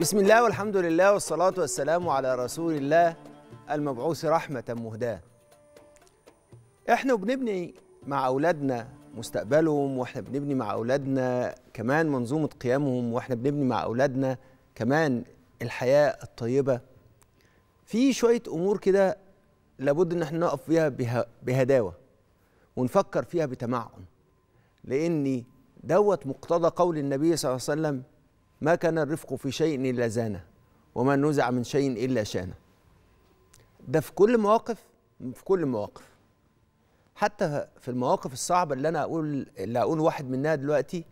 بسم الله والحمد لله والصلاة والسلام على رسول الله المبعوث رحمة مهداة احنا بنبني مع أولادنا مستقبلهم واحنا بنبني مع أولادنا كمان منظومة قيامهم واحنا بنبني مع أولادنا كمان الحياة الطيبة في شوية أمور كده لابد إن احنا نقف فيها بهداوة ونفكر فيها بتمعن لأن دوت مقتضى قول النبي صلى الله عليه وسلم ما كان الرفق في شيء إلا زانه وما نزع من شيء إلا شانه ده في كل مواقف في كل المواقف حتى في المواقف الصعبة اللي أنا أقول اللي أقول واحد منها دلوقتي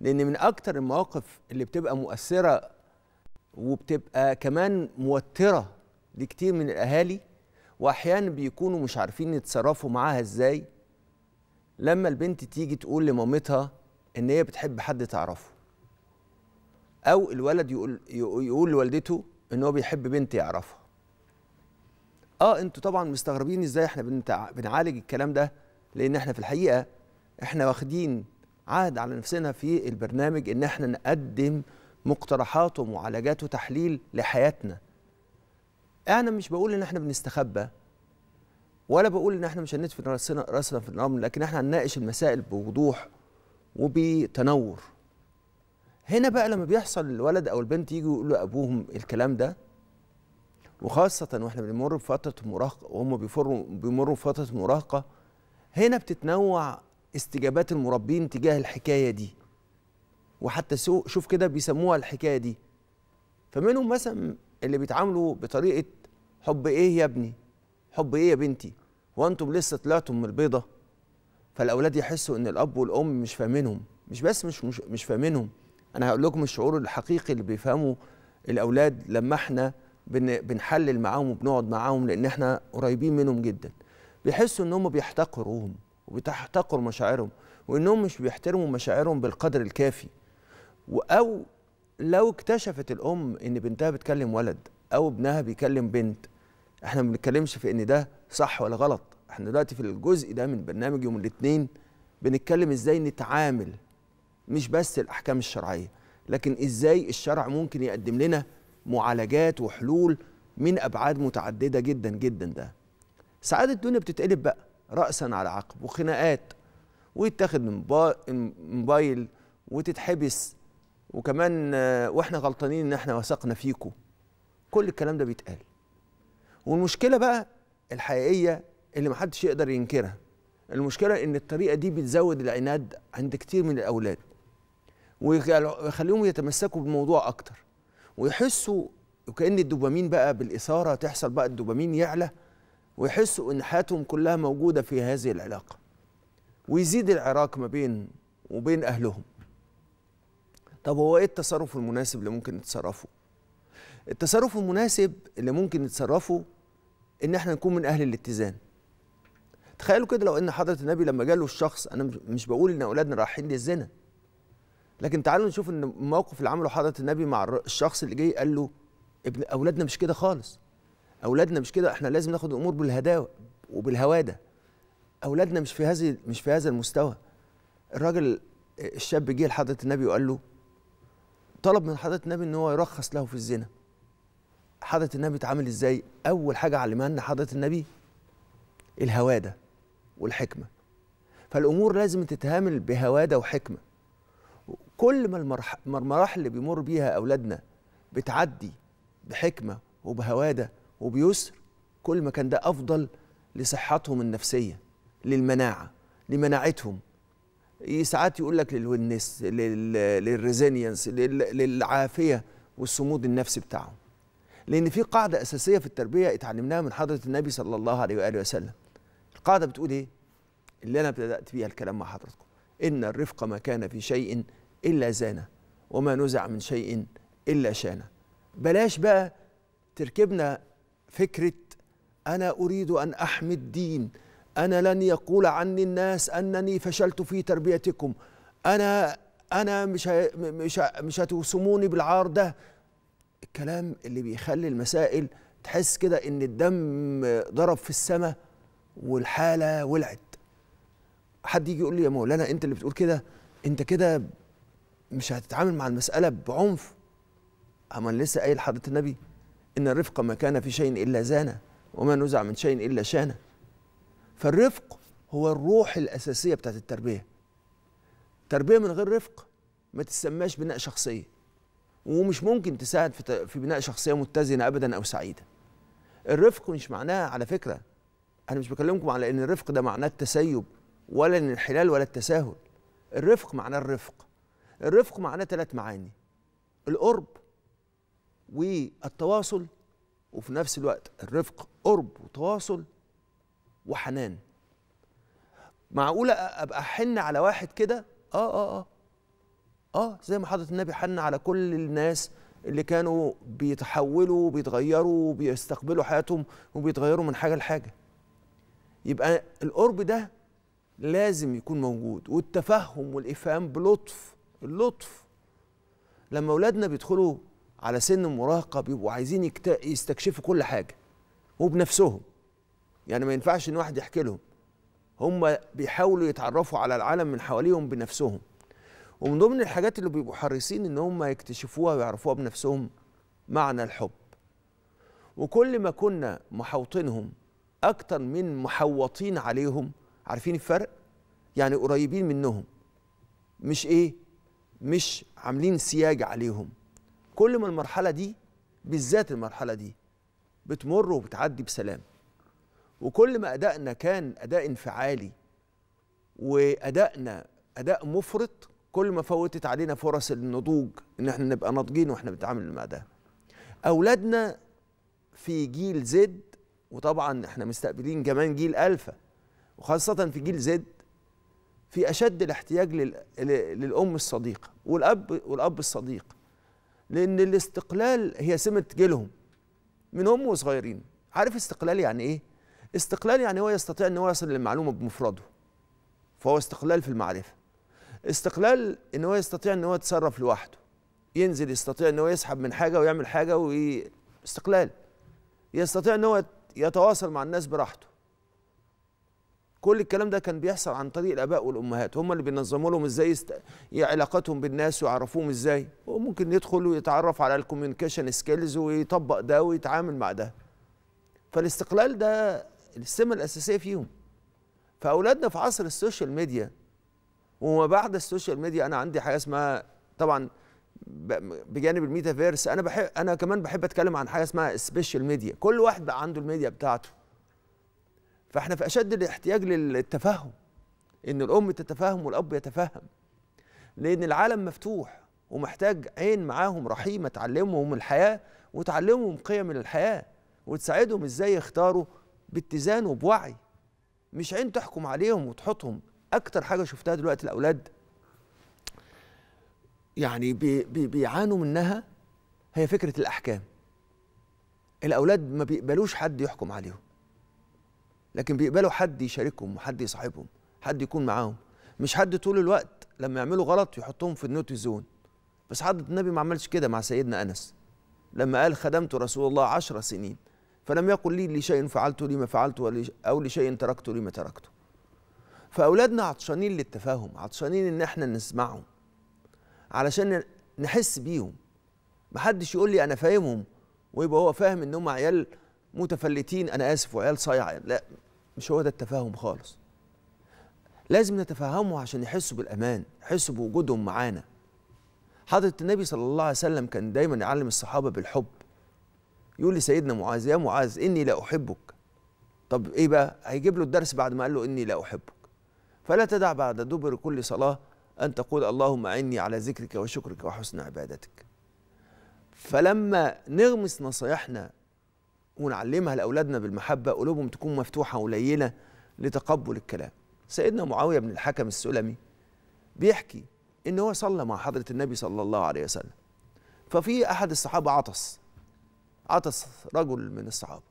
لأن من أكتر المواقف اللي بتبقى مؤثرة وبتبقى كمان موترة لكتير من الأهالي وأحيانا بيكونوا مش عارفين يتصرفوا معاها إزاي لما البنت تيجي تقول لمامتها إن هي بتحب حد تعرفه او الولد يقول يقول لوالدته ان هو بيحب بنت يعرفها اه انتوا طبعا مستغربين ازاي احنا بنعالج الكلام ده لان احنا في الحقيقه احنا واخدين عهد على نفسنا في البرنامج ان احنا نقدم مقترحات ومعالجات وتحليل لحياتنا انا مش بقول ان احنا بنستخبى ولا بقول ان احنا مش هندفن راسنا راسنا في الامر لكن احنا هنناقش المسائل بوضوح وبتنور هنا بقى لما بيحصل الولد او البنت يجوا يقولوا لابوهم الكلام ده وخاصة واحنا بنمر بفترة المراهقة وهم بيفروا بيمروا بفترة المراهقة هنا بتتنوع استجابات المربين تجاه الحكاية دي وحتى شوف كده بيسموها الحكاية دي فمنهم مثلا اللي بيتعاملوا بطريقة حب ايه يا ابني حب ايه يا بنتي هو انتم لسه طلعتم من البيضة فالاولاد يحسوا ان الاب والام مش فاهمينهم مش بس مش مش, مش فاهمينهم انا هقول لكم الشعور الحقيقي اللي بيفهمه الاولاد لما احنا بنحلل معاهم وبنقعد معاهم لان احنا قريبين منهم جدا بيحسوا ان هم بيحتقروهم وبتحتقر مشاعرهم وانهم مش بيحترموا مشاعرهم بالقدر الكافي او لو اكتشفت الام ان بنتها بتكلم ولد او ابنها بيكلم بنت احنا ما بنتكلمش في ان ده صح ولا غلط احنا دلوقتي في الجزء ده من برنامج يوم الاثنين بنتكلم ازاي نتعامل مش بس الاحكام الشرعيه لكن ازاي الشرع ممكن يقدم لنا معالجات وحلول من ابعاد متعدده جدا جدا ده ساعات الدنيا بتتقلب بقى راسا على عقب وخناقات ويتاخد موبايل وتتحبس وكمان واحنا غلطانين ان احنا وثقنا فيكم كل الكلام ده بيتقال والمشكله بقى الحقيقيه اللي محدش يقدر ينكرها المشكله ان الطريقه دي بتزود العناد عند كتير من الاولاد ويخليهم يتمسكوا بالموضوع اكتر ويحسوا وكان الدوبامين بقى بالاثاره تحصل بقى الدوبامين يعلى ويحسوا ان حياتهم كلها موجوده في هذه العلاقه ويزيد العراك ما بين وبين اهلهم طب هو ايه التصرف المناسب اللي ممكن نتصرفه التصرف المناسب اللي ممكن نتصرفه ان احنا نكون من اهل الاتزان تخيلوا كده لو ان حضره النبي لما جاله الشخص انا مش بقول ان اولادنا رايحين للزنا لكن تعالوا نشوف ان الموقف اللي عمله حضره النبي مع الشخص اللي جاي قال له ابن اولادنا مش كده خالص اولادنا مش كده احنا لازم ناخد الامور بالهداوه وبالهواده اولادنا مش في هذه مش في هذا المستوى الراجل الشاب جه لحضره النبي وقال له طلب من حضره النبي ان هو يرخص له في الزنا حضره النبي اتعامل ازاي اول حاجه علمها لنا حضره النبي الهواده والحكمه فالامور لازم تتهامل بهواده وحكمه كل ما المراحل اللي بيمر بيها اولادنا بتعدي بحكمه وبهواده وبيسر كل ما كان ده افضل لصحتهم النفسيه للمناعه لمناعتهم ساعات يقول لك للونس للريزيلينس للعافيه والصمود النفسي بتاعهم لان في قاعده اساسيه في التربيه اتعلمناها من حضره النبي صلى الله عليه واله وسلم القاعده بتقول ايه اللي انا بدات بيها الكلام مع حضراتكم إن الرفق ما كان في شيء إلا زانه وما نزع من شيء إلا شانه بلاش بقى تركبنا فكرة أنا أريد أن أحمي الدين أنا لن يقول عني الناس أنني فشلت في تربيتكم أنا أنا مش مش مش هتوسموني بالعار ده الكلام اللي بيخلي المسائل تحس كده إن الدم ضرب في السماء والحالة ولعت حد يجي يقول لي يا مولانا انت اللي بتقول كده انت كده مش هتتعامل مع المساله بعنف اما لسه قايل حضره النبي ان الرفق ما كان في شيء الا زانه وما نزع من شيء الا شانه فالرفق هو الروح الاساسيه بتاعت التربيه تربيه من غير رفق ما تسماش بناء شخصيه ومش ممكن تساعد في, في بناء شخصيه متزنه ابدا او سعيده الرفق مش معناه على فكره انا مش بكلمكم على ان الرفق ده معناه التسيب ولا الانحلال ولا التساهل الرفق معناه الرفق الرفق معناه ثلاث معاني القرب والتواصل وفي نفس الوقت الرفق قرب وتواصل وحنان معقولة أبقى أحن على واحد كده آه آه آه آه زي ما حضرة النبي حن على كل الناس اللي كانوا بيتحولوا وبيتغيروا وبيستقبلوا حياتهم وبيتغيروا من حاجة لحاجة يبقى القرب ده لازم يكون موجود والتفهم والإفهام بلطف اللطف لما أولادنا بيدخلوا على سن المراهقة بيبقوا عايزين يستكشفوا كل حاجة وبنفسهم يعني ما ينفعش إن واحد يحكي لهم هم بيحاولوا يتعرفوا على العالم من حواليهم بنفسهم ومن ضمن الحاجات اللي بيبقوا حريصين إن هم يكتشفوها ويعرفوها بنفسهم معنى الحب وكل ما كنا محوطينهم أكتر من محوطين عليهم عارفين الفرق يعني قريبين منهم مش ايه مش عاملين سياج عليهم كل ما المرحله دي بالذات المرحله دي بتمر وبتعدي بسلام وكل ما ادائنا كان اداء انفعالي وادائنا اداء مفرط كل ما فوتت علينا فرص النضوج ان احنا نبقى ناضجين واحنا بنتعامل مع ده اولادنا في جيل زد وطبعا احنا مستقبلين كمان جيل الفا وخاصة في جيل زد في أشد الاحتياج للأم الصديقة والأب والأب الصديق لأن الاستقلال هي سمة جيلهم من هم وصغيرين عارف استقلال يعني إيه؟ استقلال يعني هو يستطيع أن هو يصل للمعلومة بمفرده فهو استقلال في المعرفة استقلال أن هو يستطيع أن هو يتصرف لوحده ينزل يستطيع أن هو يسحب من حاجة ويعمل حاجة وي... استقلال يستطيع أن هو يتواصل مع الناس براحته كل الكلام ده كان بيحصل عن طريق الاباء والامهات هم اللي بينظموا لهم ازاي است... علاقتهم بالناس ويعرفوهم ازاي وممكن يدخل ويتعرف على الكوميونيكيشن سكيلز ويطبق ده ويتعامل مع ده فالاستقلال ده السمه الاساسيه فيهم فاولادنا في عصر السوشيال ميديا وما بعد السوشيال ميديا انا عندي حاجه اسمها طبعا بجانب الميتافيرس انا بحب انا كمان بحب اتكلم عن حاجه اسمها سبيشال ميديا كل واحد بقى عنده الميديا بتاعته فاحنا في اشد الاحتياج للتفهم ان الام تتفاهم والاب يتفهم لان العالم مفتوح ومحتاج عين معاهم رحيمه تعلمهم الحياه وتعلمهم قيم الحياه وتساعدهم ازاي يختاروا باتزان وبوعي مش عين تحكم عليهم وتحطهم اكتر حاجه شفتها دلوقتي الاولاد يعني بي بي بيعانوا منها هي فكره الاحكام الاولاد ما بيقبلوش حد يحكم عليهم لكن بيقبلوا حد يشاركهم وحد يصاحبهم حد يكون معاهم مش حد طول الوقت لما يعملوا غلط يحطهم في النوتي زون بس حضرة النبي ما عملش كده مع سيدنا أنس لما قال خدمت رسول الله عشر سنين فلم يقل لي لشيء فعلته ما فعلته أو لشيء تركته ما تركته فأولادنا عطشانين للتفاهم عطشانين إن إحنا نسمعهم علشان نحس بيهم محدش يقول لي أنا فاهمهم ويبقى هو فاهم إن هم عيال متفلتين أنا آسف وعيال صايعة لا مش هو ده التفاهم خالص لازم نتفهمه عشان يحسوا بالامان يحسوا بوجودهم معانا حضرة النبي صلى الله عليه وسلم كان دايما يعلم الصحابة بالحب يقول لسيدنا معاذ يا معاذ إني لا أحبك طب إيه بقى هيجيب له الدرس بعد ما قال له إني لا أحبك فلا تدع بعد دبر كل صلاة أن تقول اللهم أعني على ذكرك وشكرك وحسن عبادتك فلما نغمس نصايحنا ونعلمها لاولادنا بالمحبه قلوبهم تكون مفتوحه ولينه لتقبل الكلام سيدنا معاويه بن الحكم السلمي بيحكي ان هو صلى مع حضره النبي صلى الله عليه وسلم ففي احد الصحابه عطس عطس رجل من الصحابه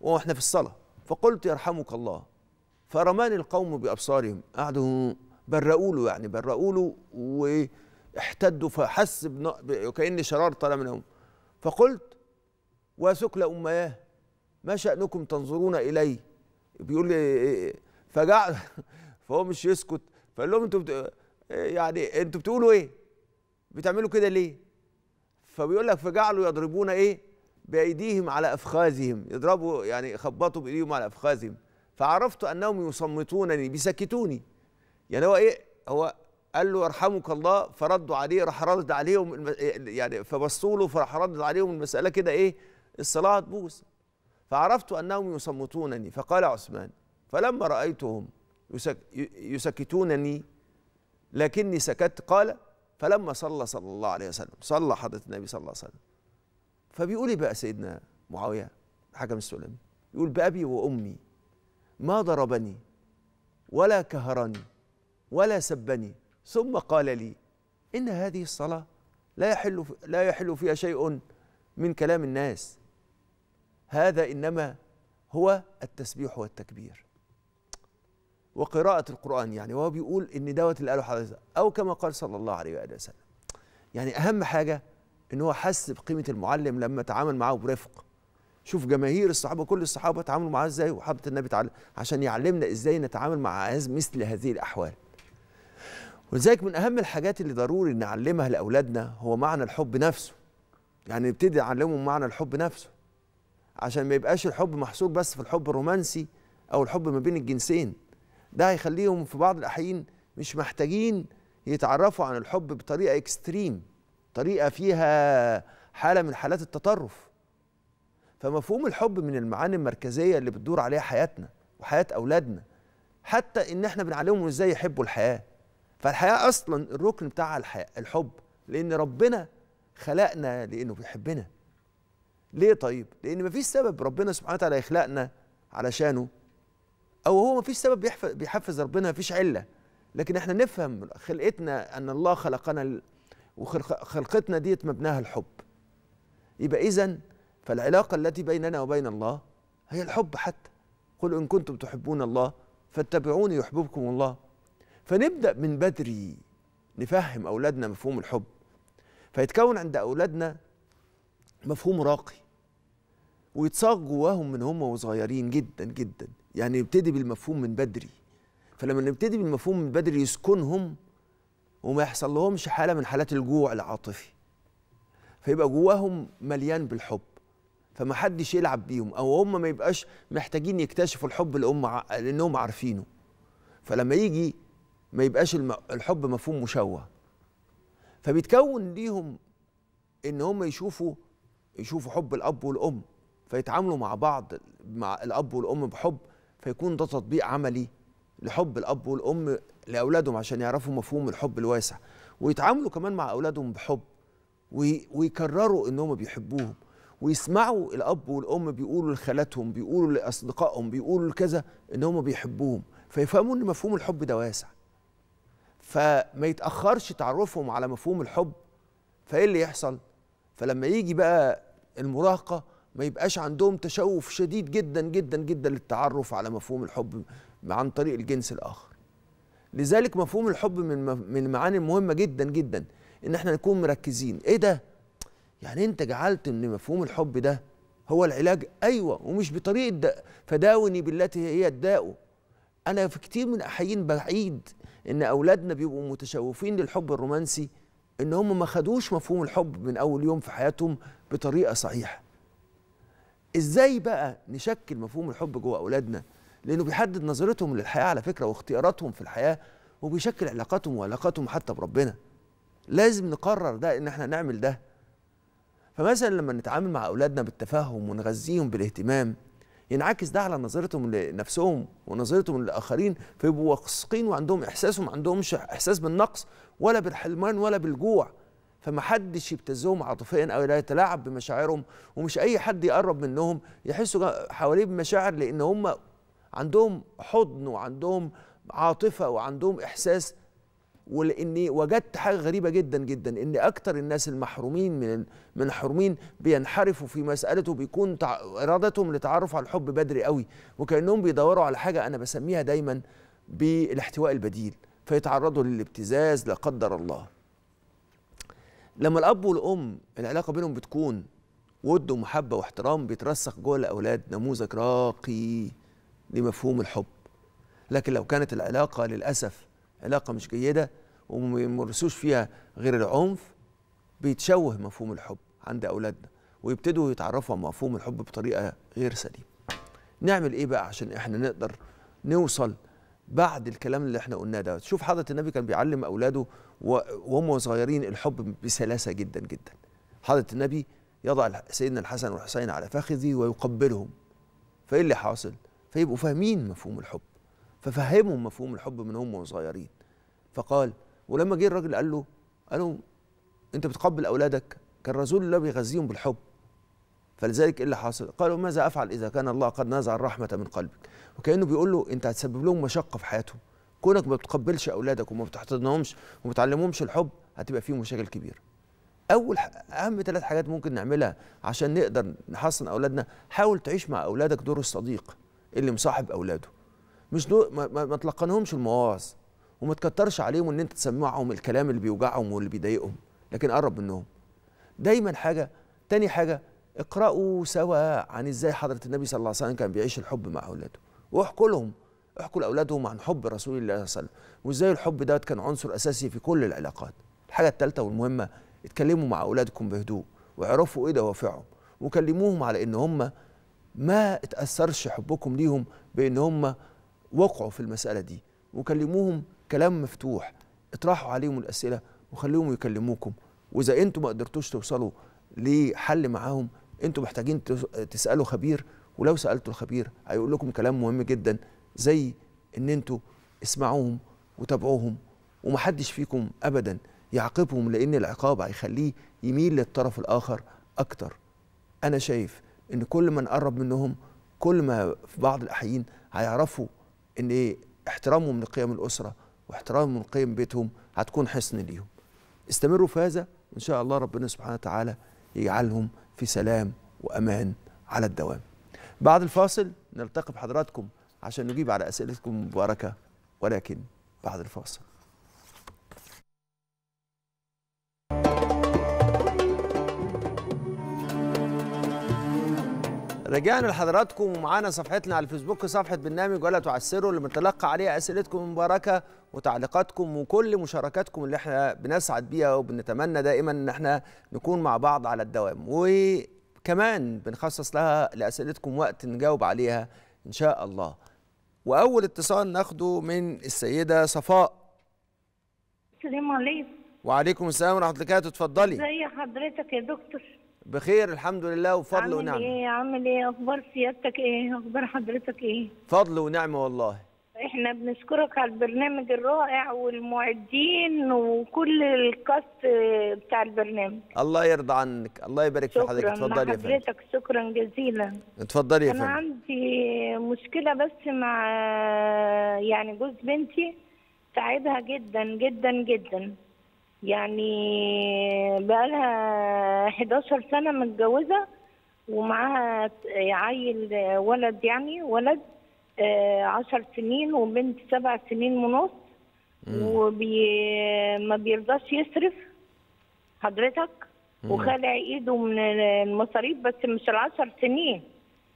واحنا في الصلاه فقلت يرحمك الله فرماني القوم بابصارهم قعدوا برقوا له يعني برقوا له واحتدوا فحس وكأن شرار طلع منهم فقلت وسكل أمياه ما شأنكم تنظرون إلي بيقول لي فجع فهو مش يسكت فقال لهم انتوا يعني انتوا بتقولوا ايه؟ بتعملوا كده ليه؟ فبيقول لك فجعلوا يضربون ايه؟ بايديهم على افخاذهم يضربوا يعني خبطوا بايديهم على افخاذهم فعرفت انهم يصمتونني بيسكتوني يعني هو ايه؟ هو قال له يرحمك الله فردوا عليه راح رد عليهم يعني فبصوا له فراح رد عليهم المساله كده ايه؟ الصلاة هتبوظ فعرفت أنهم يصمتونني فقال عثمان فلما رأيتهم يسكتونني لكني سكت قال فلما صلى صلى الله عليه وسلم صلى حضرة النبي صلى الله عليه وسلم فبيقول إيه بقى سيدنا معاوية حكم السلمي يقول بأبي وأمي ما ضربني ولا كهرني ولا سبني ثم قال لي إن هذه الصلاة لا يحل لا يحل فيها شيء من كلام الناس هذا انما هو التسبيح والتكبير وقراءة القرآن يعني وهو بيقول إن دوت اللي قاله حضرتك أو كما قال صلى الله عليه وآله وسلم يعني أهم حاجة إن هو حس بقيمة المعلم لما تعامل معه برفق شوف جماهير الصحابة كل الصحابة تعاملوا معاه إزاي وحضرة النبي تعالى عشان يعلمنا إزاي نتعامل مع مثل هذه الأحوال ولذلك من أهم الحاجات اللي ضروري نعلمها لأولادنا هو معنى الحب نفسه يعني نبتدي نعلمهم معنى الحب نفسه عشان ما يبقاش الحب محصور بس في الحب الرومانسي او الحب ما بين الجنسين ده هيخليهم في بعض الاحيان مش محتاجين يتعرفوا عن الحب بطريقه اكستريم طريقه فيها حاله من حالات التطرف فمفهوم الحب من المعاني المركزيه اللي بتدور عليها حياتنا وحياه اولادنا حتى ان احنا بنعلمهم ازاي يحبوا الحياه فالحياه اصلا الركن بتاعها الحب لان ربنا خلقنا لانه بيحبنا ليه طيب لان مفيش سبب ربنا سبحانه وتعالى يخلقنا علشانه او هو مفيش سبب بيحفز ربنا مفيش عله لكن احنا نفهم خلقتنا ان الله خلقنا وخلقتنا ديت مبناها الحب يبقى اذا فالعلاقه التي بيننا وبين الله هي الحب حتى قل ان كنتم تحبون الله فاتبعوني يحببكم الله فنبدا من بدري نفهم اولادنا مفهوم الحب فيتكون عند اولادنا مفهوم راقي ويتصاغ جواهم من هم وصغيرين جدا جدا يعني نبتدي بالمفهوم من بدري فلما نبتدي بالمفهوم من بدري يسكنهم وما يحصل لهمش حاله من حالات الجوع العاطفي فيبقى جواهم مليان بالحب فما حدش يلعب بيهم او هم ما يبقاش محتاجين يكتشفوا الحب لأم لانهم عارفينه فلما يجي ما يبقاش الحب مفهوم مشوه فبيتكون ليهم ان هم يشوفوا يشوفوا حب الاب والام فيتعاملوا مع بعض مع الاب والام بحب فيكون ده تطبيق عملي لحب الاب والام لاولادهم عشان يعرفوا مفهوم الحب الواسع ويتعاملوا كمان مع اولادهم بحب ويكرروا انهم بيحبوهم ويسمعوا الاب والام بيقولوا لخالاتهم بيقولوا لاصدقائهم بيقولوا لكذا ان هم بيحبوهم فيفهموا ان مفهوم الحب ده واسع فما يتاخرش تعرفهم على مفهوم الحب فايه اللي يحصل فلما يجي بقى المراهقه ما يبقاش عندهم تشوف شديد جدا جدا جدا للتعرف على مفهوم الحب عن طريق الجنس الاخر لذلك مفهوم الحب من من المعاني المهمه جدا جدا ان احنا نكون مركزين ايه ده يعني انت جعلت ان مفهوم الحب ده هو العلاج ايوه ومش بطريقه فداوني بالتي هي الداء انا في كتير من احيين بعيد ان اولادنا بيبقوا متشوفين للحب الرومانسي ان هم ما خدوش مفهوم الحب من اول يوم في حياتهم بطريقه صحيحه ازاي بقى نشكل مفهوم الحب جوه اولادنا لانه بيحدد نظرتهم للحياه على فكره واختياراتهم في الحياه وبيشكل علاقاتهم وعلاقاتهم حتى بربنا لازم نقرر ده ان احنا نعمل ده فمثلا لما نتعامل مع اولادنا بالتفهم ونغذيهم بالاهتمام ينعكس ده على نظرتهم لنفسهم ونظرتهم للاخرين فيبقوا واثقين وعندهم احساس وما عندهمش احساس بالنقص ولا بالحلمان ولا بالجوع فمحدش يبتزهم عاطفيا او لا يتلاعب بمشاعرهم ومش اي حد يقرب منهم يحسوا حواليه بمشاعر لان هم عندهم حضن وعندهم عاطفه وعندهم احساس ولاني وجدت حاجه غريبه جدا جدا ان اكتر الناس المحرومين من من حرومين بينحرفوا في مسالته بيكون ارادتهم للتعرف على الحب بدري قوي وكانهم بيدوروا على حاجه انا بسميها دايما بالاحتواء البديل فيتعرضوا للابتزاز لا قدر الله لما الاب والام العلاقه بينهم بتكون ود ومحبه واحترام بيترسخ جوه الاولاد نموذج راقي لمفهوم الحب لكن لو كانت العلاقه للاسف علاقه مش جيده وما يمارسوش فيها غير العنف بيتشوه مفهوم الحب عند اولادنا ويبتدوا يتعرفوا على مفهوم الحب بطريقه غير سليمه نعمل ايه بقى عشان احنا نقدر نوصل بعد الكلام اللي احنا قلناه ده شوف حضره النبي كان بيعلم اولاده وهم صغيرين الحب بسلاسه جدا جدا حضره النبي يضع سيدنا الحسن والحسين على فخذه ويقبلهم فايه اللي حاصل فيبقوا فاهمين مفهوم الحب ففهمهم مفهوم الحب من هم صغيرين فقال ولما جه الراجل قال له قال له انت بتقبل اولادك كان رسول الله بيغذيهم بالحب فلذلك ايه اللي حاصل قالوا ماذا افعل اذا كان الله قد نزع الرحمه من قلبك وكانه بيقول له انت هتسبب لهم مشقه في حياتهم كونك ما بتقبلش اولادك وما بتحتضنهمش وما بتعلمهمش الحب هتبقى فيه مشاكل كبيره اول اهم ثلاث حاجات ممكن نعملها عشان نقدر نحصن اولادنا حاول تعيش مع اولادك دور الصديق اللي مصاحب اولاده مش دو ما, ما تلقنهمش المواعظ وما تكترش عليهم ان انت تسمعهم الكلام اللي بيوجعهم واللي بيضايقهم لكن قرب منهم دايما حاجه تاني حاجه اقرأوا سوا عن ازاي حضرة النبي صلى الله عليه وسلم كان بيعيش الحب مع اولاده واحكوا لهم احكوا لاولادهم عن حب رسول الله صلى الله عليه وسلم وازاي الحب ده كان عنصر اساسي في كل العلاقات الحاجه الثالثه والمهمه اتكلموا مع اولادكم بهدوء واعرفوا ايه دوافعهم وكلموهم على ان هم ما اتاثرش حبكم ليهم بان هم وقعوا في المساله دي وكلموهم كلام مفتوح اطرحوا عليهم الاسئله وخليهم يكلموكم واذا انتم ما قدرتوش توصلوا لحل معاهم انتم محتاجين تسالوا خبير ولو سالتوا الخبير هيقول لكم كلام مهم جدا زي ان انتوا اسمعوهم وتابعوهم ومحدش فيكم ابدا يعاقبهم لان العقاب هيخليه يميل للطرف الاخر اكتر انا شايف ان كل ما نقرب منهم كل ما في بعض الاحيان هيعرفوا ان ايه احترامهم لقيم الاسره واحترامهم لقيم بيتهم هتكون حصن ليهم استمروا في هذا وان شاء الله ربنا سبحانه وتعالى يجعلهم في سلام وامان على الدوام بعد الفاصل نلتقي بحضراتكم عشان نجيب على أسئلتكم المباركة ولكن بعد الفاصل رجعنا لحضراتكم ومعانا صفحتنا على الفيسبوك صفحة برنامج ولا تعسروا اللي بنتلقى عليها أسئلتكم المباركة وتعليقاتكم وكل مشاركاتكم اللي احنا بنسعد بيها وبنتمنى دائما ان احنا نكون مع بعض على الدوام وكمان بنخصص لها لأسئلتكم وقت نجاوب عليها إن شاء الله واول اتصال ناخده من السيده صفاء السلام عليكم وعليكم السلام ورحمه الله وبركاته اتفضلي ازي حضرتك يا دكتور بخير الحمد لله وفضل ونعمه عامل ايه عامل ايه اخبار سيادتك ايه اخبار حضرتك ايه فضل ونعمه والله احنا بنشكرك على البرنامج الرائع والمعدين وكل الكاست بتاع البرنامج الله يرضى عنك الله يبارك في حضرتك اتفضلي يا فندم حضرتك شكرا جزيلا اتفضلي يا فندم انا عندي مشكله بس مع يعني جوز بنتي تعبها جدا جدا جدا يعني بقى لها 11 سنه متجوزه ومعاها عيل ولد يعني ولد آه، عشر سنين وبنت سبع سنين ونص وبي ما بيرضاش يصرف حضرتك وخلع ايده من المصاريف بس مش العشر سنين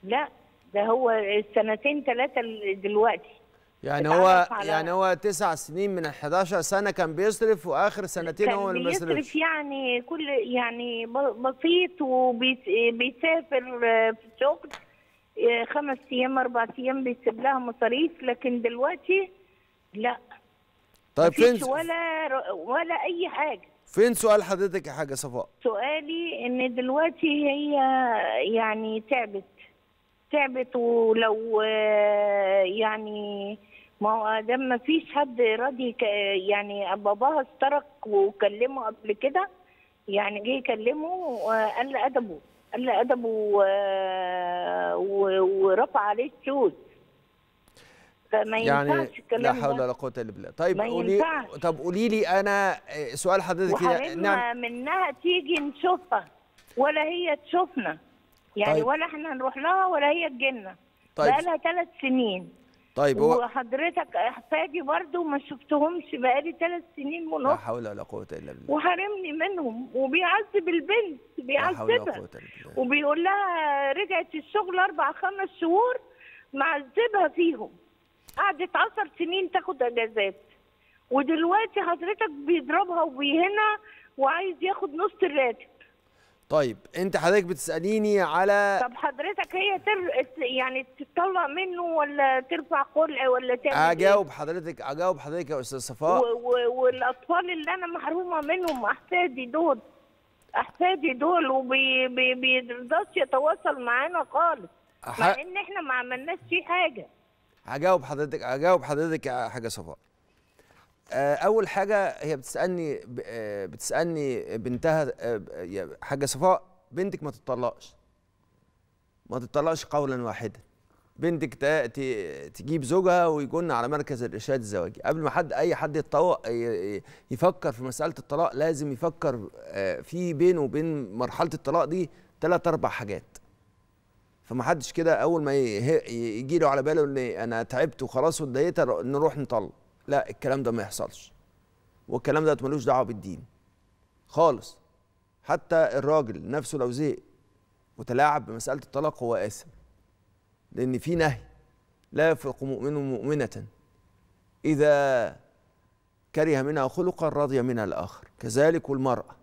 لا ده هو السنتين ثلاثه دلوقتي يعني هو يعني هو تسع سنين من ال 11 سنه كان بيصرف واخر سنتين هو اللي بيصرف بيصرف يعني كل يعني بسيط وبيسافر آه، في الشغل خمس ايام اربع ايام بيسيب لها مصاريف لكن دلوقتي لا طيب فين ولا ولا اي حاجه فين سؤال حضرتك يا حاجه صفاء سؤالي ان دلوقتي هي يعني تعبت تعبت ولو آه، يعني ما هو ده ما فيش حد راضي يعني باباها اشترك وكلمه قبل كده يعني جه يكلمه وقال ادبه قل ادبه و... و... ورفع عليه الشوز فما يعني ينفعش الكلام لا حول ولا قوه الا بالله طيب قولي طب قولي لي انا سؤال حضرتك نعم منها تيجي نشوفها ولا هي تشوفنا يعني طيب. ولا احنا نروح لها ولا هي تجينا طيب. بقى لها ثلاث سنين طيب هو وحضرتك احفادي برضه ما شفتهمش بقالي ثلاث سنين ونص لا حول ولا قوه الا بالله وحرمني منهم وبيعذب البنت بيعذبها وبيقول لها رجعت الشغل اربع خمس شهور معذبها فيهم قعدت 10 سنين تاخد اجازات ودلوقتي حضرتك بيضربها وبيهنا وعايز ياخد نص الراتب طيب انت حضرتك بتساليني على طب حضرتك هي تر... يعني تطلع منه ولا ترفع قرع ولا تعمل هجاوب ايه؟ حضرتك هجاوب حضرتك يا استاذ صفاء و... و... والاطفال اللي انا محرومه منهم احفادي دول احفادي دول وبيرضاش وبي... يتواصل معانا خالص أح... مع ان احنا ما عملناش فيه حاجه هجاوب حضرتك هجاوب حضرتك يا حاجه صفاء آه، اول حاجه هي بتسالني آه، بتسالني بنتها آه، حاجه صفاء بنتك ما تتطلقش ما تتطلقش قولا واحدا بنتك تجيب زوجها ويكون على مركز الارشاد الزواجي قبل ما حد اي حد يتطوق يفكر في مساله الطلاق لازم يفكر في بينه وبين مرحله الطلاق دي ثلاث اربع حاجات فما حدش كده اول ما يجي له على باله ان انا تعبت وخلاص واتضايقت نروح نطلق لا الكلام ده ما يحصلش والكلام ده ملوش دعوه بالدين خالص حتى الراجل نفسه لو زهق وتلاعب بمساله الطلاق هو اثم لان في نهي لا يفرق مؤمن مؤمنه اذا كره منها خلقا رضي منها الاخر كذلك والمراه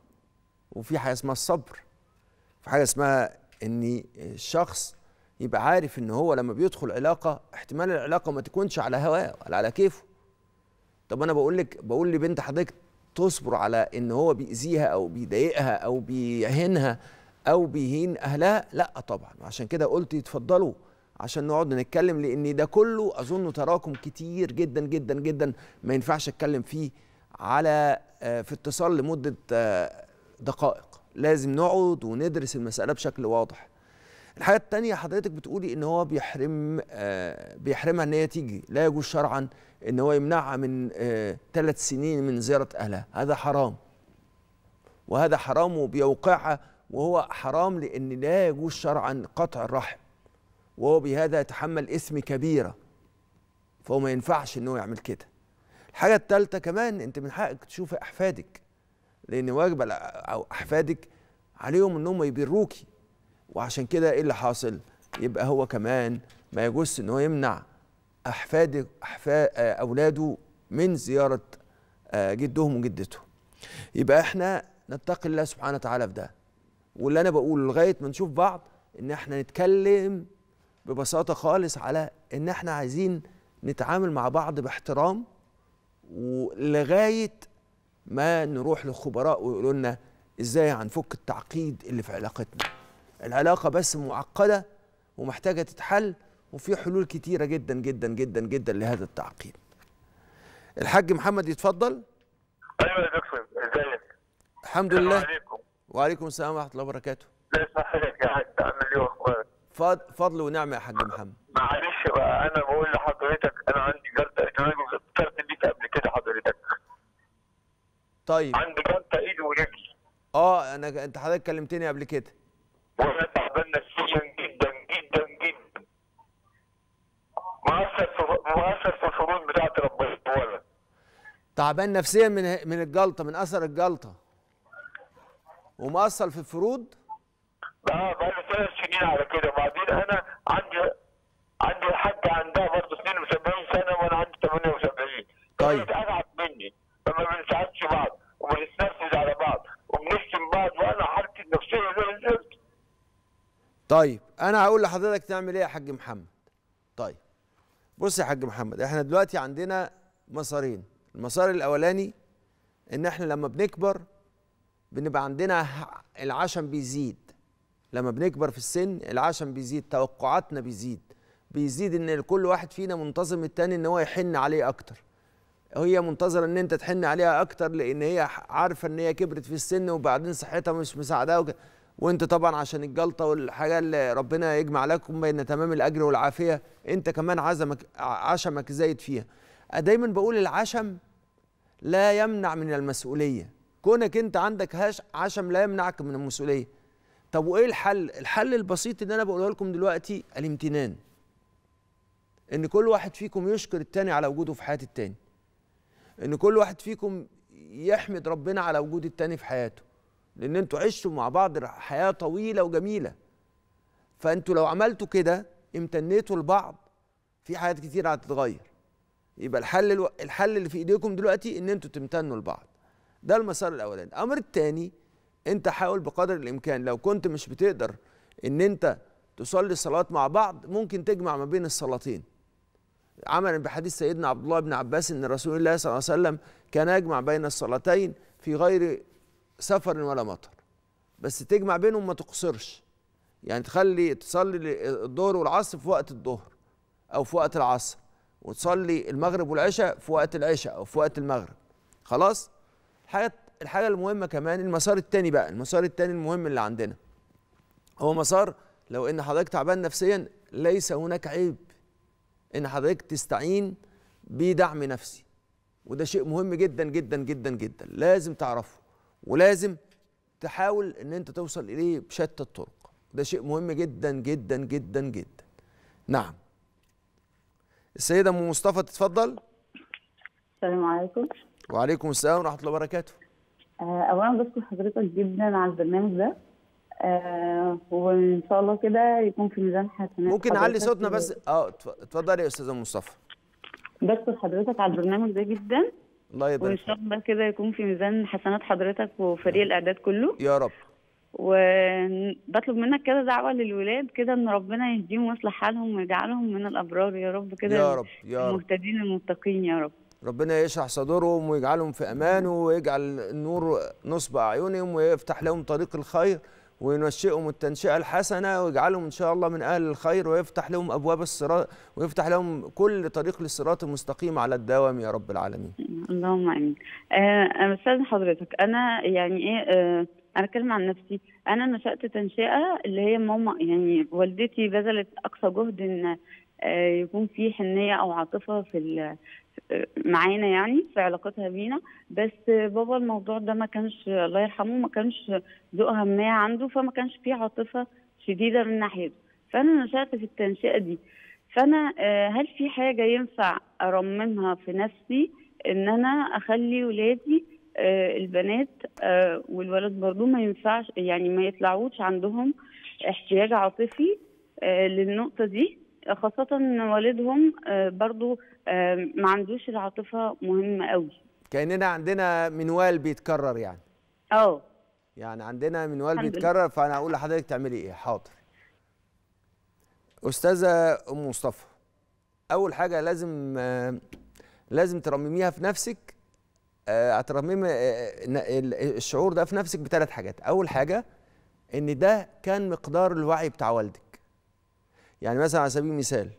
وفي حاجه اسمها الصبر في حاجه اسمها ان الشخص يبقى عارف ان هو لما بيدخل علاقه احتمال العلاقه ما تكونش على هواه ولا على كيفه طب انا بقول لك بقول لبنت حضرتك تصبر على ان هو بيأذيها او بيضايقها او بيهينها او بيهين اهلها لا طبعا عشان كده قلت اتفضلوا عشان نقعد نتكلم لان ده كله اظن تراكم كتير جدا جدا جدا ما ينفعش اتكلم فيه على آه، في اتصال لمده آه، دقائق لازم نقعد وندرس المساله بشكل واضح الحاجه التانية حضرتك بتقولي ان هو بيحرم آه بيحرمها ان هي تيجي لا يجوز شرعا ان هو يمنعها من ثلاث آه، سنين من زياره اهلها هذا حرام وهذا حرام وبيوقعها وهو حرام لان لا يجوز شرعا قطع الرحم وهو بهذا يتحمل اثم كبيره فهو ما ينفعش ان هو يعمل كده الحاجه التالتة كمان انت من حقك تشوف احفادك لان واجب أو احفادك عليهم ان هم يبروكي وعشان كده ايه اللي حاصل يبقى هو كمان ما يجوز ان هو يمنع احفاد احفاد آه، اولاده من زياره آه، جدهم وجدته يبقى احنا نتقي الله سبحانه وتعالى في ده واللي انا بقوله لغايه ما نشوف بعض ان احنا نتكلم ببساطه خالص على ان احنا عايزين نتعامل مع بعض باحترام ولغايه ما نروح للخبراء ويقولوا لنا ازاي هنفك التعقيد اللي في علاقتنا العلاقه بس معقده ومحتاجه تتحل وفي حلول كتيره جدا جدا جدا جدا لهذا التعقيد الحاج محمد يتفضل ايوه يا دكتور ازيك الحمد لله عليكم. وعليكم السلام ورحمه الله وبركاته لا حضرتك يا حاج تعمل ايه واخبارك فضل ونعمه يا حاج محمد معلش بقى انا بقول لحضرتك انا عندي جلطه ايدي وكسرت ليك قبل كده حضرتك طيب عندي جلطه ايدي ورجلي اه انا انت حضرتك كلمتني قبل كده وانا تعبان نفسيا جدا جدا جدا مؤثر في بتاعت ربنا تعبان نفسيا من من الجلطه من اثر الجلطه ومؤثر في الفروض؟ اه بقى لي ثلاث سنين على كده بعدين انا انا هقول لحضرتك تعمل ايه يا حاج محمد طيب بص يا حاج محمد احنا دلوقتي عندنا مسارين المسار الاولاني ان احنا لما بنكبر بنبقى عندنا العشم بيزيد لما بنكبر في السن العشم بيزيد توقعاتنا بيزيد بيزيد ان كل واحد فينا منتظم التاني ان هو يحن عليه اكتر هي منتظره ان انت تحن عليها اكتر لان هي عارفه ان هي كبرت في السن وبعدين صحتها مش مساعدة وكده وانت طبعا عشان الجلطه والحاجه اللي ربنا يجمع لكم بين تمام الاجر والعافيه انت كمان عزمك عشمك زايد فيها دايما بقول العشم لا يمنع من المسؤوليه كونك انت عندك هاش عشم لا يمنعك من المسؤوليه طب وايه الحل الحل البسيط اللي انا بقوله لكم دلوقتي الامتنان ان كل واحد فيكم يشكر التاني على وجوده في حياه التاني ان كل واحد فيكم يحمد ربنا على وجود التاني في حياته لان انتوا عشتوا مع بعض حياه طويله وجميله فانتوا لو عملتوا كده امتنيتوا لبعض في حاجات كتير هتتغير يبقى الحل الو... الحل اللي في ايديكم دلوقتي ان انتوا تمتنوا لبعض ده المسار الاولاني الامر الثاني انت حاول بقدر الامكان لو كنت مش بتقدر ان انت تصلي الصلاة مع بعض ممكن تجمع ما بين الصلاتين عملا بحديث سيدنا عبد الله بن عباس ان رسول الله صلى الله عليه وسلم كان يجمع بين الصلاتين في غير سفر ولا مطر بس تجمع بينهم ما تقصرش يعني تخلي تصلي الظهر والعصر في وقت الظهر او في وقت العصر وتصلي المغرب والعشاء في وقت العشاء او في وقت المغرب خلاص الحاجه الحاجه المهمه كمان المسار التاني بقى المسار التاني المهم اللي عندنا هو مسار لو ان حضرتك تعبان نفسيا ليس هناك عيب ان حضرتك تستعين بدعم نفسي وده شيء مهم جدا جدا جدا جدا لازم تعرفه ولازم تحاول ان انت توصل اليه بشتى الطرق ده شيء مهم جدا جدا جدا جدا نعم السيدة أم مصطفى تتفضل السلام عليكم وعليكم السلام ورحمة الله وبركاته آه، أولا بشكر حضرتك جدا على البرنامج ده آه وإن شاء الله كده يكون في ميزان حسنات ممكن نعلي صوتنا بس اه اتفضلي يا أستاذة مصطفى بشكر حضرتك على البرنامج ده جدا الله يبارك وان شاء الله كده يكون في ميزان حسنات حضرتك وفريق آه. الاعداد كله يا رب وبطلب منك كده دعوه للولاد كده ان ربنا يهديهم ويصلح حالهم ويجعلهم من الابرار يا رب كده يا رب يا رب المهتدين المتقين يا رب ربنا يشرح صدورهم ويجعلهم في امان ويجعل النور نصب اعينهم ويفتح لهم طريق الخير وينشئهم التنشئه الحسنه ويجعلهم ان شاء الله من اهل الخير ويفتح لهم ابواب الصراط ويفتح لهم كل طريق للصراط المستقيم على الدوام يا رب العالمين. اللهم امين. آه، آه، استاذ حضرتك انا يعني ايه آه انا اتكلم عن نفسي انا نشات تنشئه اللي هي ماما يعني والدتي بذلت اقصى جهد ان آه، يكون في حنيه او عاطفه في معانا يعني في علاقتها بينا بس بابا الموضوع ده ما كانش الله يرحمه ما كانش ذو اهميه عنده فما كانش فيه عاطفه شديده من ناحيته فانا نشات في التنشئه دي فانا آه، هل في حاجه ينفع ارممها في نفسي ان انا اخلي ولادي آه، البنات آه، والولد برضو ما ينفعش يعني ما يطلعوش عندهم احتياج عاطفي للنقطه دي خاصه ان والدهم برضو ما عندوش العاطفه مهمه قوي كاننا عندنا منوال بيتكرر يعني اه يعني عندنا منوال بيتكرر فانا اقول لحضرتك تعملي ايه حاضر استاذه ام مصطفى اول حاجه لازم لازم ترمميها في نفسك آه، هترممي آه، الشعور ده في نفسك بثلاث حاجات اول حاجه ان ده كان مقدار الوعي بتاع والدك يعني مثلا على سبيل المثال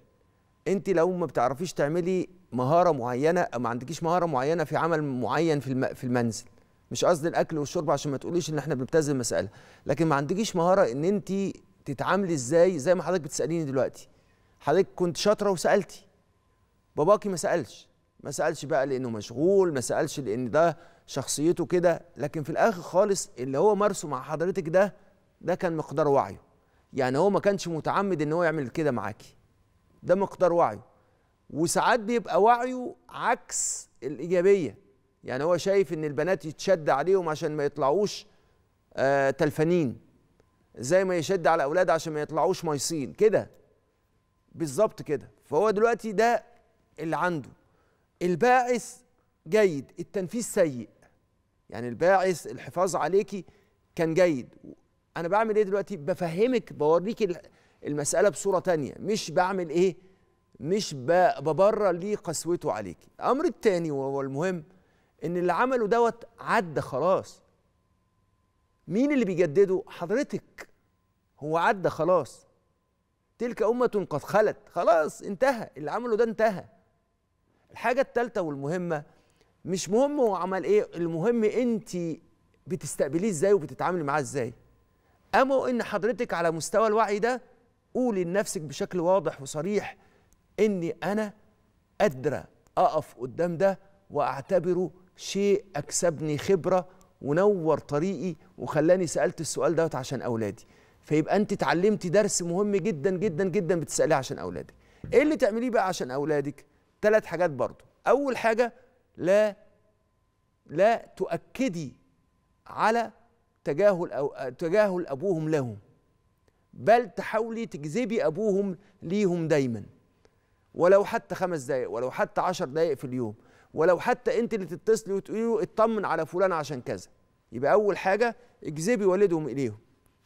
انت لو ما بتعرفيش تعملي مهاره معينه او ما عندكيش مهاره معينه في عمل معين في في المنزل مش قصدي الاكل والشرب عشان ما تقوليش ان احنا بنبتز المساله لكن ما عندكيش مهاره ان انت تتعاملي ازاي زي ما حضرتك بتساليني دلوقتي حضرتك كنت شاطره وسالتي باباكي ما سالش ما سالش بقى لانه مشغول ما سالش لان ده شخصيته كده لكن في الاخر خالص اللي هو مارسه مع حضرتك ده ده كان مقدار وعيه يعني هو ما كانش متعمد ان هو يعمل كده معاكي ده مقدار وعيه وساعات بيبقى وعيه عكس الايجابيه يعني هو شايف ان البنات يتشد عليهم عشان ما يطلعوش آه تلفانين زي ما يشد على اولاد عشان ما يطلعوش مايصين كده بالظبط كده فهو دلوقتي ده اللي عنده الباعث جيد التنفيذ سيء يعني الباعث الحفاظ عليكي كان جيد انا بعمل ايه دلوقتي بفهمك بوريك المسألة بصورة تانية مش بعمل إيه مش ببرر ليه قسوته عليك الأمر التاني وهو المهم إن اللي عمله دوت عدى خلاص مين اللي بيجدده حضرتك هو عدى خلاص تلك أمة قد خلت خلاص انتهى اللي عمله ده انتهى الحاجة التالتة والمهمة مش مهم هو عمل ايه المهم انت بتستقبليه ازاي وبتتعاملي معاه ازاي أما إن حضرتك على مستوى الوعي ده قولي لنفسك بشكل واضح وصريح اني انا قادره اقف قدام ده واعتبره شيء اكسبني خبره ونور طريقي وخلاني سالت السؤال دوت عشان اولادي فيبقى انت اتعلمتي درس مهم جدا جدا جدا بتساليه عشان اولادك ايه اللي تعمليه بقى عشان اولادك ثلاث حاجات برضو اول حاجه لا لا تؤكدي على تجاهل أو تجاهل ابوهم لهم بل تحاولي تجذبي ابوهم ليهم دايما ولو حتى خمس دقائق ولو حتى عشر دقائق في اليوم ولو حتى انت اللي تتصلي وتقولي له اطمن على فلان عشان كذا يبقى اول حاجه اجذبي والدهم اليهم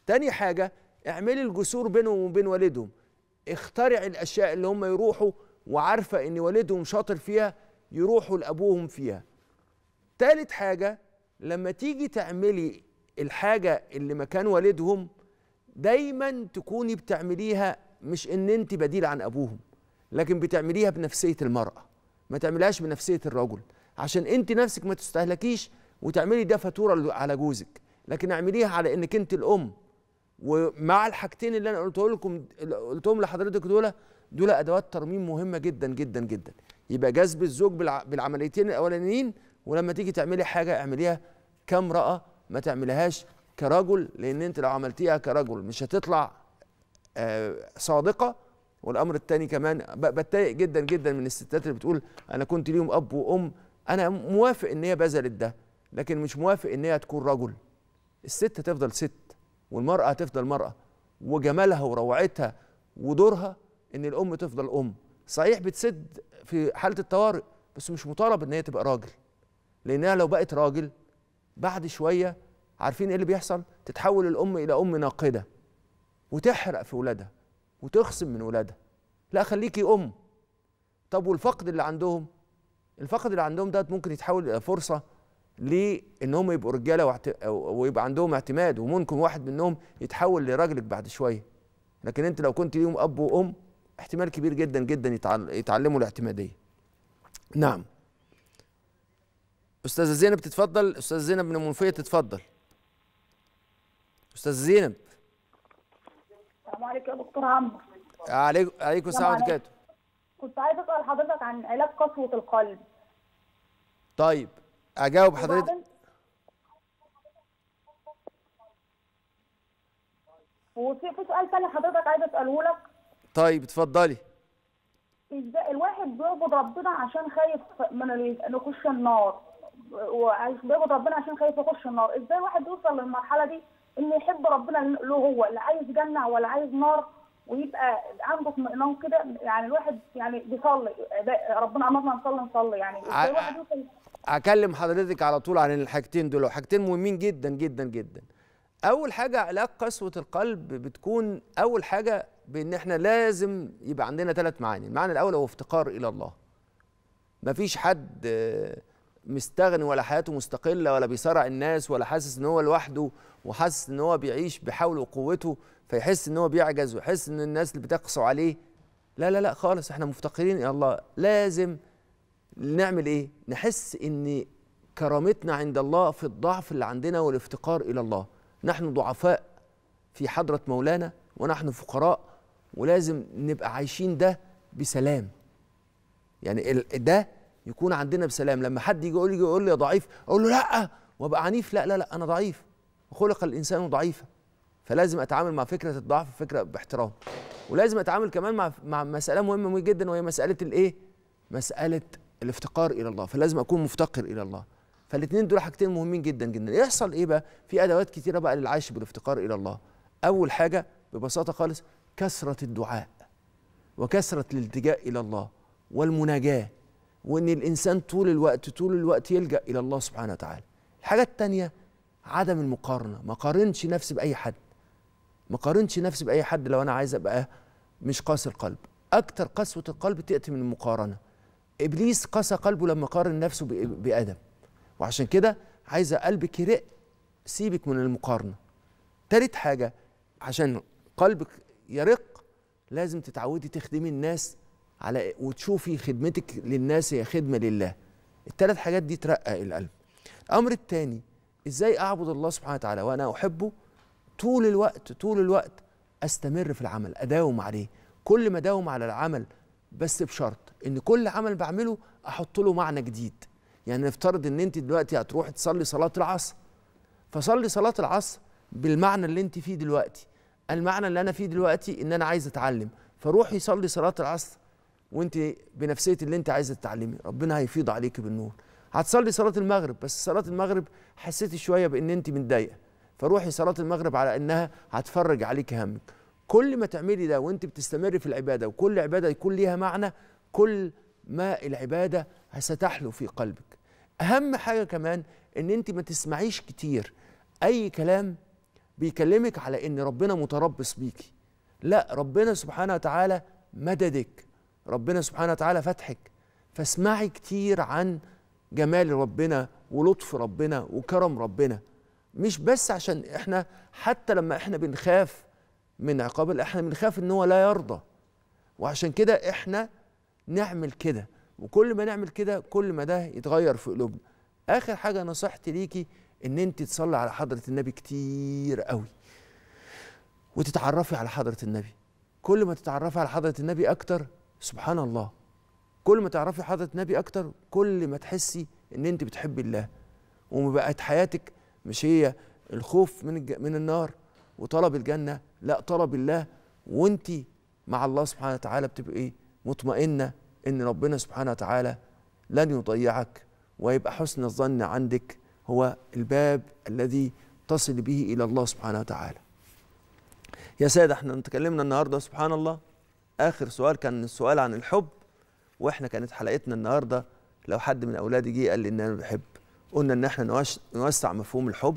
تاني حاجه اعملي الجسور بينهم وبين والدهم اخترعي الاشياء اللي هم يروحوا وعارفه ان والدهم شاطر فيها يروحوا لابوهم فيها تالت حاجه لما تيجي تعملي الحاجه اللي مكان والدهم دايما تكوني بتعمليها مش ان انت بديل عن ابوهم لكن بتعمليها بنفسيه المراه ما تعملهاش بنفسيه الرجل عشان انت نفسك ما تستهلكيش وتعملي ده فاتوره على جوزك لكن اعمليها على انك انت الام ومع الحاجتين اللي انا قلته لكم قلتهم لحضرتك دول دول ادوات ترميم مهمه جدا جدا جدا يبقى جذب الزوج بالعمليتين الاولانيين ولما تيجي تعملي حاجه اعمليها كامراه ما تعملهاش كرجل لان انت لو عملتيها كرجل مش هتطلع آه، صادقه والامر الثاني كمان بتضايق جدا جدا من الستات اللي بتقول انا كنت ليهم اب وام انا موافق ان هي بذلت ده لكن مش موافق ان هي تكون رجل الست هتفضل ست والمراه هتفضل مراه وجمالها وروعتها ودورها ان الام تفضل ام صحيح بتسد في حاله الطوارئ بس مش مطالب ان هي تبقى راجل لانها لو بقت راجل بعد شويه عارفين ايه اللي بيحصل تتحول الام الى ام ناقده وتحرق في ولادها وتخصم من ولادها لا خليكي ام طب والفقد اللي عندهم الفقد اللي عندهم ده ممكن يتحول الى فرصه لان هم يبقوا رجاله وعت... ويبقى عندهم اعتماد وممكن واحد منهم يتحول لراجلك بعد شويه لكن انت لو كنت ليهم اب وام احتمال كبير جدا جدا يتعلموا الاعتماديه نعم استاذه زينب تتفضل استاذه زينب من المنفيه تتفضل استاذ زينب السلام عليكم يا دكتور عمرو عليكم عليكم السلام ورحمه كنت عايز اسال حضرتك عن علاج قسوه القلب طيب اجاوب حضرتك وفي في سؤال تاني حضرتك عايز اساله لك طيب اتفضلي الواحد بيعبد ربنا عشان خايف من نخش يخش النار وعايز بيعبد ربنا عشان خايف يخش النار ازاي الواحد يوصل للمرحله دي انه يحب ربنا له هو اللي عايز جنه ولا عايز نار ويبقى عنده اطمئنان كده يعني الواحد يعني بيصلي ربنا امرنا نصلي نصلي يعني الواحد اكلم حضرتك على طول عن الحاجتين دول حاجتين مهمين جدا جدا جدا اول حاجه علاج قسوه القلب بتكون اول حاجه بان احنا لازم يبقى عندنا ثلاث معاني المعنى الاول هو افتقار الى الله مفيش حد آه مستغني ولا حياته مستقله ولا بيصارع الناس ولا حاسس ان هو لوحده وحاسس ان هو بيعيش بحوله وقوته فيحس ان هو بيعجز ويحس ان الناس اللي بتقسو عليه لا لا لا خالص احنا مفتقرين الى الله لازم نعمل ايه نحس ان كرامتنا عند الله في الضعف اللي عندنا والافتقار الى الله نحن ضعفاء في حضره مولانا ونحن فقراء ولازم نبقى عايشين ده بسلام يعني ده يكون عندنا بسلام لما حد يجي يقول لي يقول لي يا ضعيف اقول له لا وابقى عنيف لا لا لا انا ضعيف خلق الانسان ضعيفا فلازم اتعامل مع فكره الضعف فكره باحترام ولازم اتعامل كمان مع مع مساله مهمه جدا وهي مساله الايه مساله الافتقار الى الله فلازم اكون مفتقر الى الله فالاثنين دول حاجتين مهمين جدا جدا يحصل ايه بقى في ادوات كثيره بقى للعيش بالافتقار الى الله اول حاجه ببساطه خالص كثره الدعاء وكثره الالتجاء الى الله والمناجاه وان الانسان طول الوقت طول الوقت يلجا الى الله سبحانه وتعالى الحاجه الثانيه عدم المقارنه ما قارنش نفسي باي حد ما قارنش نفسي باي حد لو انا عايز ابقى مش قاسي القلب اكتر قسوه القلب تاتي من المقارنه ابليس قسى قلبه لما قارن نفسه بادم وعشان كده عايزه قلبك يرق سيبك من المقارنه تالت حاجه عشان قلبك يرق لازم تتعودي تخدمي الناس على وتشوفي خدمتك للناس هي خدمه لله الثلاث حاجات دي ترقى القلب الامر الثاني ازاي اعبد الله سبحانه وتعالى وانا احبه طول الوقت طول الوقت استمر في العمل اداوم عليه كل ما اداوم على العمل بس بشرط ان كل عمل بعمله احط له معنى جديد يعني نفترض ان انت دلوقتي هتروحي تصلي صلاه العصر فصلي صلاه العصر بالمعنى اللي انت فيه دلوقتي المعنى اللي انا فيه دلوقتي ان انا عايز اتعلم فروحي صلي صلاه العصر وانت بنفسيه اللي انت عايزه تتعلمي ربنا هيفيض عليك بالنور هتصلي صلاه المغرب بس صلاه المغرب حسيتي شويه بان انت متضايقه فروحي صلاه المغرب على انها هتفرج عليك همك كل ما تعملي ده وانت بتستمري في العباده وكل عباده يكون ليها معنى كل ما العباده ستحلو في قلبك اهم حاجه كمان ان انت ما تسمعيش كتير اي كلام بيكلمك على ان ربنا متربص بيكي لا ربنا سبحانه وتعالى مددك ربنا سبحانه وتعالى فتحك فاسمعي كتير عن جمال ربنا ولطف ربنا وكرم ربنا مش بس عشان احنا حتى لما احنا بنخاف من عقاب احنا بنخاف ان هو لا يرضى وعشان كده احنا نعمل كده وكل ما نعمل كده كل ما ده يتغير في قلوبنا اخر حاجه نصيحتي ليكي ان انت تصلي على حضره النبي كتير قوي وتتعرفي على حضره النبي كل ما تتعرفي على حضره النبي اكتر سبحان الله كل ما تعرفي حضرة النبي أكتر كل ما تحسي إن أنت بتحبي الله ومبقت حياتك مش هي الخوف من من النار وطلب الجنة لا طلب الله وأنت مع الله سبحانه وتعالى بتبقي إيه مطمئنة إن ربنا سبحانه وتعالى لن يضيعك ويبقى حسن الظن عندك هو الباب الذي تصل به إلى الله سبحانه وتعالى يا سادة احنا اتكلمنا النهاردة سبحان الله اخر سؤال كان السؤال عن الحب واحنا كانت حلقتنا النهارده لو حد من اولادي جه قال لي ان انا بحب قلنا ان احنا نوسع مفهوم الحب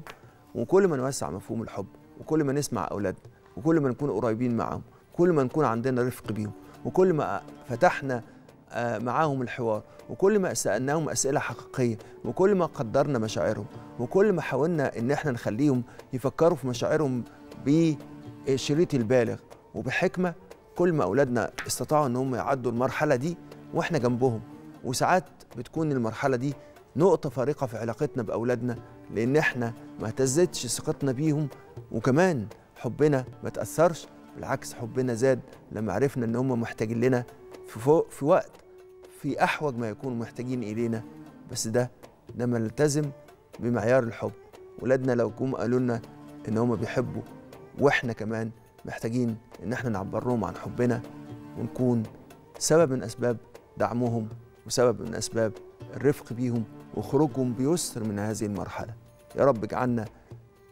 وكل ما نوسع مفهوم الحب وكل ما نسمع اولادنا وكل ما نكون قريبين معاهم كل ما نكون عندنا رفق بيهم وكل ما فتحنا آه، معاهم الحوار وكل ما سالناهم اسئله حقيقيه وكل ما قدرنا مشاعرهم وكل ما حاولنا ان احنا نخليهم يفكروا في مشاعرهم بشريط البالغ وبحكمه كل ما اولادنا استطاعوا ان هم يعدوا المرحله دي واحنا جنبهم وساعات بتكون المرحله دي نقطه فارقه في علاقتنا باولادنا لان احنا ما اهتزتش ثقتنا بيهم وكمان حبنا ما تاثرش بالعكس حبنا زاد لما عرفنا ان هم محتاجين لنا في فوق في وقت في احوج ما يكونوا محتاجين الينا بس ده لما نلتزم بمعيار الحب ولادنا لو جم قالوا لنا ان هم بيحبوا واحنا كمان محتاجين إن إحنا نعبر لهم عن حبنا ونكون سبب من أسباب دعمهم وسبب من أسباب الرفق بيهم وخروجهم بيسر من هذه المرحلة يا رب اجعلنا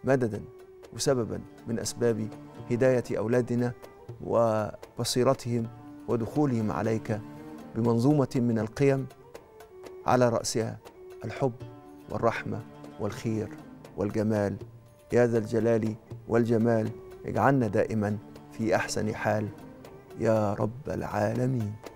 مددا وسببا من أسباب هداية أولادنا وبصيرتهم ودخولهم عليك بمنظومة من القيم على رأسها الحب والرحمة والخير والجمال يا ذا الجلال والجمال اجعلنا دائما في احسن حال يا رب العالمين